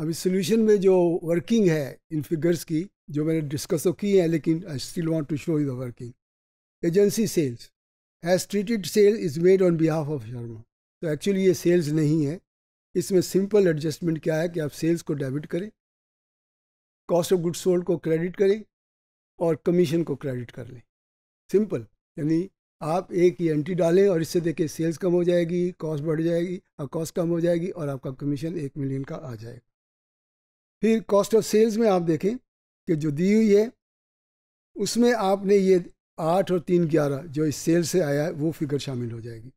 अभी सोल्यूशन में जो वर्किंग है इन फिगर्स की जो मैंने डिस्कस तो की है लेकिन I still want to show you the working agency sales has treated sale is made on behalf of Sharma तो एक्चुअली ये सेल्स नहीं है इसमें सिंपल एडजस्टमेंट क्या है कि आप सेल्स को डेबिट करें कॉस्ट ऑफ गुड सोल्ड को क्रेडिट करें और कमीशन को क्रेडिट कर लें सिंपल यानी आप एक ही एंट्री डालें और इससे देखें सेल्स कम हो जाएगी कॉस्ट बढ़ जाएगी और कॉस्ट कम हो जाएगी और आपका कमीशन एक मिलियन का आ जाएगा फिर कॉस्ट ऑफ सेल्स में आप देखें कि जो दी हुई है उसमें आपने ये आठ और तीन ग्यारह जो इस सेल से आया है वो फिगर शामिल हो जाएगी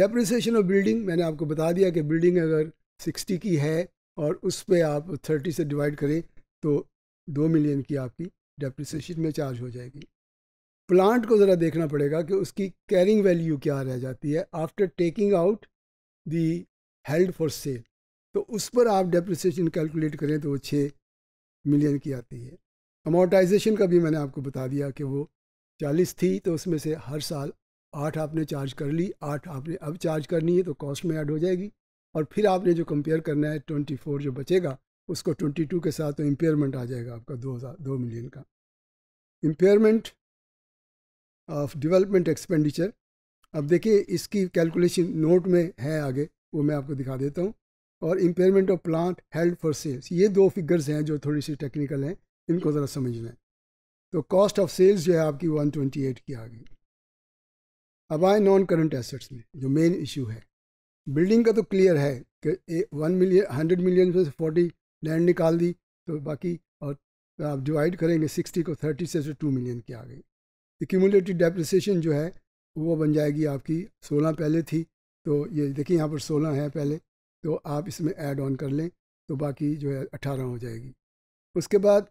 डेप्रिसिएशन ऑफ बिल्डिंग मैंने आपको बता दिया कि बिल्डिंग अगर सिक्सटी की है और उस पर आप थर्टी से डिवाइड करें तो दो मिलियन की आपकी डेप्रिसिएशन में चार्ज हो जाएगी प्लांट को ज़रा देखना पड़ेगा कि उसकी कैरिंग वैल्यू क्या रह जाती है after taking out the held for sale तो उस पर आप डेप्रिसिएशन कैलकुलेट करें तो वो छः मिलियन की आती है अमोर्टाइजेशन का भी मैंने आपको बता दिया कि वो चालीस थी तो उसमें से हर साल आठ आपने चार्ज कर ली आठ आपने अब चार्ज करनी है तो कॉस्ट में ऐड हो जाएगी और फिर आपने जो कंपेयर करना है ट्वेंटी फोर जो बचेगा उसको ट्वेंटी टू के साथ तो इम्पेयरमेंट आ जाएगा आपका दो हज़ार दो मिलियन का इम्पेयरमेंट ऑफ डेवलपमेंट एक्सपेंडिचर अब देखिए इसकी कैलकुलेशन नोट में है आगे वो मैं आपको दिखा देता हूँ और impairment of plant held for sales ये दो फिगर्स हैं जो थोड़ी सी टेक्निकल हैं इनको ज़रा समझना है तो कॉस्ट ऑफ सेल्स जो है आपकी 128 की आ गई अब आए नॉन करंट एसेट्स में जो मेन इशू है बिल्डिंग का तो क्लियर है कि वन मिलियन हंड्रेड मिलियन में से फोर्टी लैंड निकाल दी तो बाकी और आप डिवाइड करेंगे सिक्सटी को थर्टी से टू मिलियन की आ गई एक्यूमुलेटिव डेप्रिसिएशन जो है वो बन जाएगी आपकी सोलह पहले थी तो ये देखिए यहाँ पर सोलह है पहले तो आप इसमें ऐड ऑन कर लें तो बाकी जो है अट्ठारह हो जाएगी उसके बाद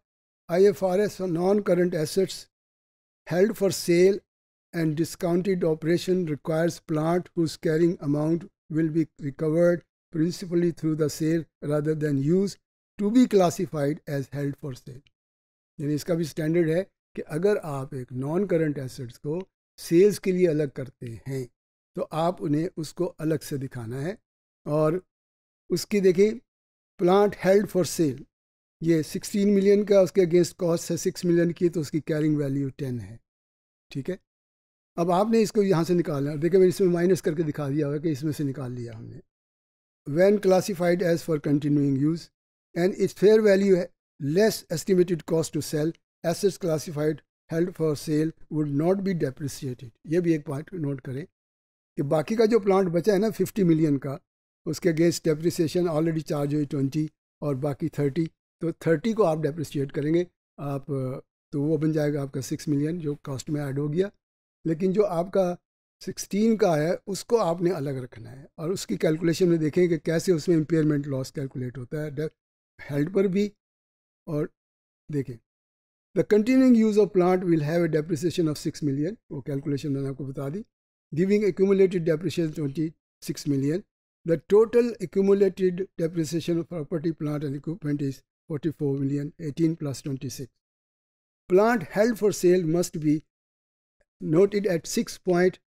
I F R S non current assets held for sale and discounted operation requires plant whose carrying amount will be recovered principally through the sale rather than use to be classified as held for sale यानी इसका भी standard है कि अगर आप एक non current assets को sales के लिए अलग करते हैं तो आप उन्हें उसको अलग से दिखाना है और उसकी देखिए प्लांट हेल्ड फॉर सेल ये सिक्सटीन मिलियन का उसके अगेंस्ट कॉस्ट है सिक्स मिलियन की तो उसकी कैरिंग वैल्यू टेन है ठीक है अब आपने इसको यहाँ से निकालना देखिए मैंने इसमें माइनस करके दिखा दिया हुआ कि इसमें से निकाल लिया हमने when classified as for continuing use and its fair value है less estimated cost to sell assets classified held for sale would not be depreciated ये भी एक पॉइंट नोट करें कि बाकी का जो प्लांट बचा है ना फिफ्टी मिलियन का उसके अगेंस्ट डेप्रिसिएशन ऑलरेडी चार्ज हुई ट्वेंटी और बाकी थर्टी तो थर्टी को आप डेप्रिसिएट करेंगे आप तो वो बन जाएगा आपका सिक्स मिलियन जो कॉस्ट में ऐड हो गया लेकिन जो आपका सिक्सटीन का है उसको आपने अलग रखना है और उसकी कैलकुलेशन में देखें कि कैसे उसमें इम्पेयरमेंट लॉस कैलकुलेट होता है हेल्ड पर भी और देखें the continuing use of plant will have a depreciation of six million वो कैलकुलेशन मैंने आपको बता दी giving accumulated depreciation twenty six million The total accumulated depreciation of property, plant and equipment is 44 million, 18 plus 26. Plant held for sale must be noted at 6.9.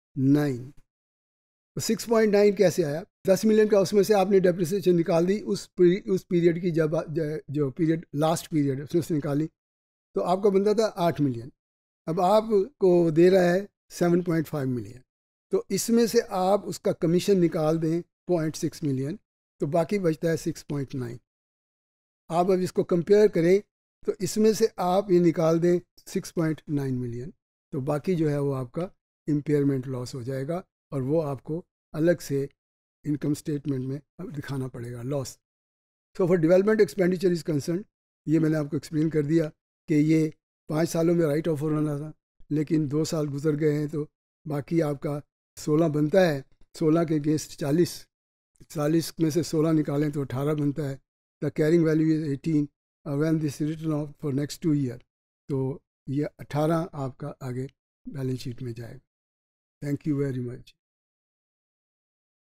6.9 कैसे आया 10 million का उसमें से आपने डेप्रिसिएशन निकाल दी उस उस पीरियड की जब जो पीरियड लास्ट पीरियड उसमें से निकाली तो आपका बनता था 8 मिलियन अब आपको दे रहा है 7.5 मिलियन तो इसमें से आप उसका कमीशन निकाल दें पॉइंट सिक्स मिलियन तो बाकी बचता है सिक्स पॉइंट नाइन आप अब इसको कंपेयर करें तो इसमें से आप ये निकाल दें सिक्स पॉइंट नाइन मिलियन तो बाकी जो है वो आपका इम्पेयरमेंट लॉस हो जाएगा और वो आपको अलग से इनकम स्टेटमेंट में दिखाना पड़ेगा loss so far development expenditure is concern ये मैंने आपको एक्सप्लेन कर दिया कि ये पाँच सालों में राइट ऑफ होना था लेकिन दो साल गुजर गए हैं तो बाकी आपका सोलह बनता है सोलह के अगेंस्ट चालीस चालीस में से सोलह निकालें तो अठारह बनता है the carrying value is eighteen when this return of for next two year तो ये अठारह आपका आगे बैलेंस शीट में जाएगा थैंक यू वेरी मच